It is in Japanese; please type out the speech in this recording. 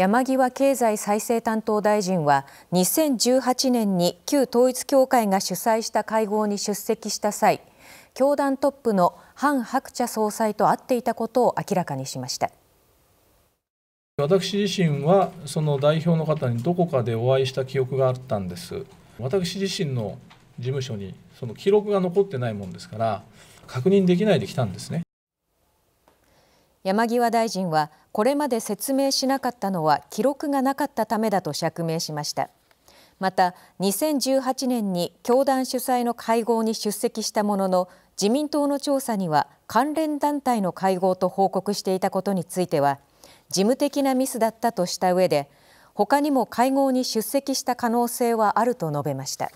山際経済再生担当大臣は2018年に旧統一教会が主催した会合に出席した際教団トップのハン・ハクチャ総裁と会っていたことを明らかにしました私自身はその代表の方にどこかでお会いした記憶があったんです私自身の事務所にその記録が残ってないもんですから確認できないで来たんですね山際大臣はこれまで説明しなかったのは記録がなかったためだと釈明しましたまた2018年に教団主催の会合に出席したものの自民党の調査には関連団体の会合と報告していたことについては事務的なミスだったとした上で他にも会合に出席した可能性はあると述べました。